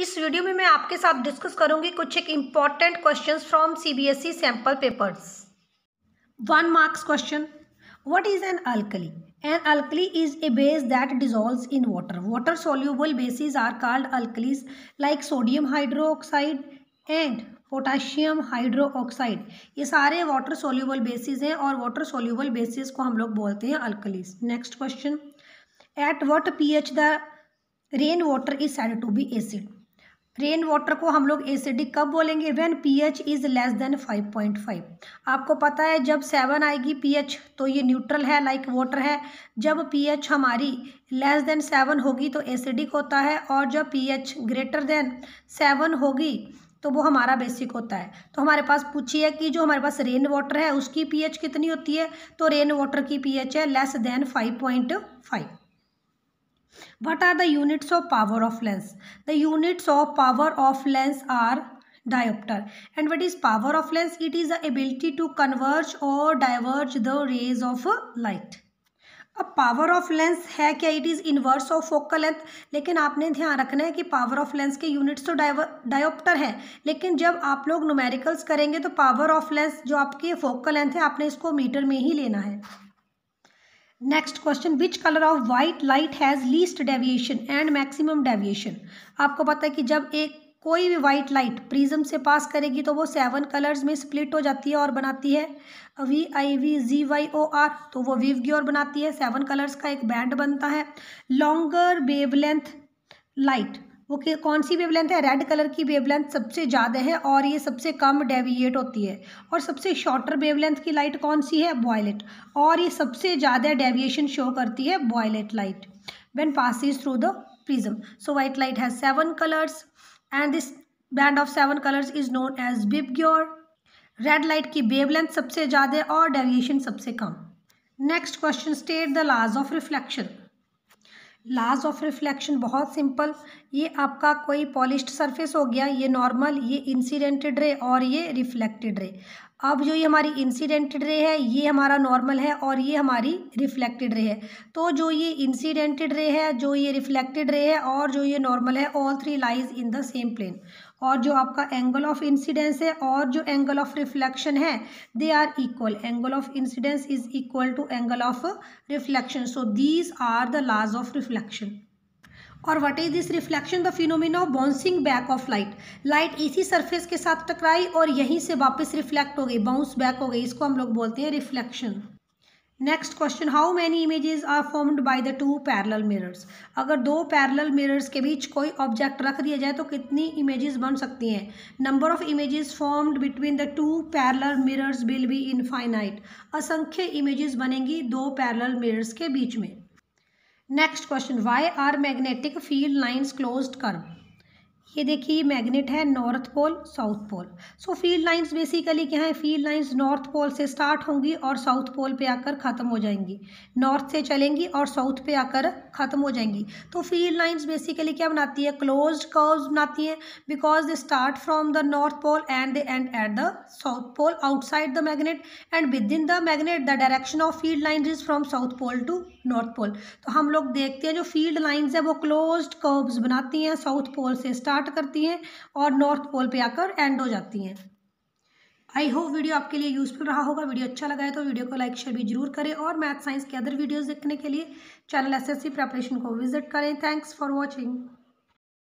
इस वीडियो में मैं आपके साथ डिस्कस करूंगी कुछ एक important question from CBSE sample papers one marks question is an alkali an alkali is a base that that in in water soluble bases are are called like sodium hydroxide and potassium hydroxide ये सारे water soluble basis हैं और water soluble basis को हम लोग बोलते हैं alkalis next question at P H the rain water is said to be acid rain water को हम लोग एसिडिक कब बोलेंगे when pH is less than 5.5 आपको पता है जब सेवन आएगी पीएच तो ये न्यूट्रल है लाइक like वाटर है जब पीएच हमारी लेस देन सेवन होगी तो एसिडिक होता है और जब पीएच ग्रेटर देन सेवन होगी तो वो हमारा बेसिक होता है तो हमारे पास पूछिए कि जो हमारे पास रेन वाटर है उसकी पीएच कितनी होती है तो रेन वाटर की पीएच है less than five point five what are the units of power of lens the units of power of lens are diopter and what is power of lens it is the ability to converge or diverge the rays of light अब power of lens है क्या it is inverse of focal length लेकिन आपने ध्यान रखना है कि power of lens के यूनिट्स तो डायोप्टर हैं लेकिन जब आप लोग नोमेरिकल्स करेंगे तो पावर ऑफ लेंस जो आपके फोकल लेंथ है आपने इसको मीटर में ही लेना है next question which colour of white light has least deviation and maximum deviation आपको पता है कि जब एक कोई भी वाइट लाइट प्रिज्म से पास करेगी तो वो सेवन कलर्स में स्प्लिट हो जाती है और बनाती है V I V G Y O R तो वो वीव की ओर बनाती है सेवन कलर्स का एक बैंड बनता है लॉन्गर वेवलेंथ लाइट वो कौन सी वेवलेंथ है रेड कलर की वेवलेंथ सबसे ज़्यादा है और ये सबसे कम डेविएट होती है और सबसे शॉर्टर वेवलेंथ की लाइट कौन सी है बॉयलेट और ये सबसे ज़्यादा डेविएशन शो करती है violet light when through the the so white light light seven colours and this band of seven colours is known as बिब Vibgyor. रेड लाइट की वेवलेंथ सबसे ज़्यादा और डेविएशन सबसे कम next question state the laws of reflection laws of reflection बहुत simple ये आपका कोई पॉलिश सरफेस हो गया ये नॉर्मल ये इंसिडेंटेड रे और ये रिफ्लेक्टेड रे अब जो ये हमारी इंसीडेंटेड रे है ये हमारा नॉर्मल है और ये हमारी रिफ्लेक्टेड रे है तो जो ये इंसिडेंटेड रे है जो ये रिफ्लेक्टेड रे है और जो ये नॉर्मल है all three lies in the same plane और जो आपका एंगल ऑफ इंसिडेंस है और जो एंगल ऑफ रिफ्लेक्शन है they are equal angle of incidence is equal to angle of reflection so these are the laws of reflection और what is this reflection the phenomena of bouncing back of light light इसी surface के साथ टकराई और यहीं से वापस reflect हो गई बाउंस बैक हो गई इसको हम लोग बोलते हैं reflection next question how many images are formed by the two parallel mirrors अगर दो पैरल मिरर्स के बीच कोई ऑब्जेक्ट रख दिया जाए तो कितनी इमेजेस बन सकती हैं number of images formed between the two parallel mirrors will be infinite असंख्य इमेजेस बनेंगी दो पैरल मिरर्स के बीच में next question why are magnetic field lines close curve ये देखिए ये मैग्नेट है north pole south pole so field lines basically क्या है फील्ड लाइंस नॉर्थ पोल से स्टार्ट होंगी और साउथ पोल पे आकर ख़त्म हो जाएंगी नॉर्थ से चलेंगी और साउथ पे आकर ख़त्म हो जाएंगी तो फील्ड लाइंस बेसिकली क्या बनाती है क्लोज कर्व्स बनाती हैं because they start from the north pole and they end at the south pole outside the magnet and within the magnet the direction of field lines is from south pole to north pole तो हम लोग देखते हैं जो field lines है वो close curves बनाती हैं साउथ पोल से स्टार्ट स्टार्ट करती हैं और नॉर्थ पोल पे आकर एंड हो जाती हैं आई होप वीडियो आपके लिए यूज़फुल रहा होगा वीडियो अच्छा लगा है तो वीडियो को लाइक शेयर भी जरूर करें और मैथ साइंस के अदर वीडियोज़ देखने के लिए चैनल सी प्रेपरेशन को विजिट करें थैंक्स फॉर वॉचिंग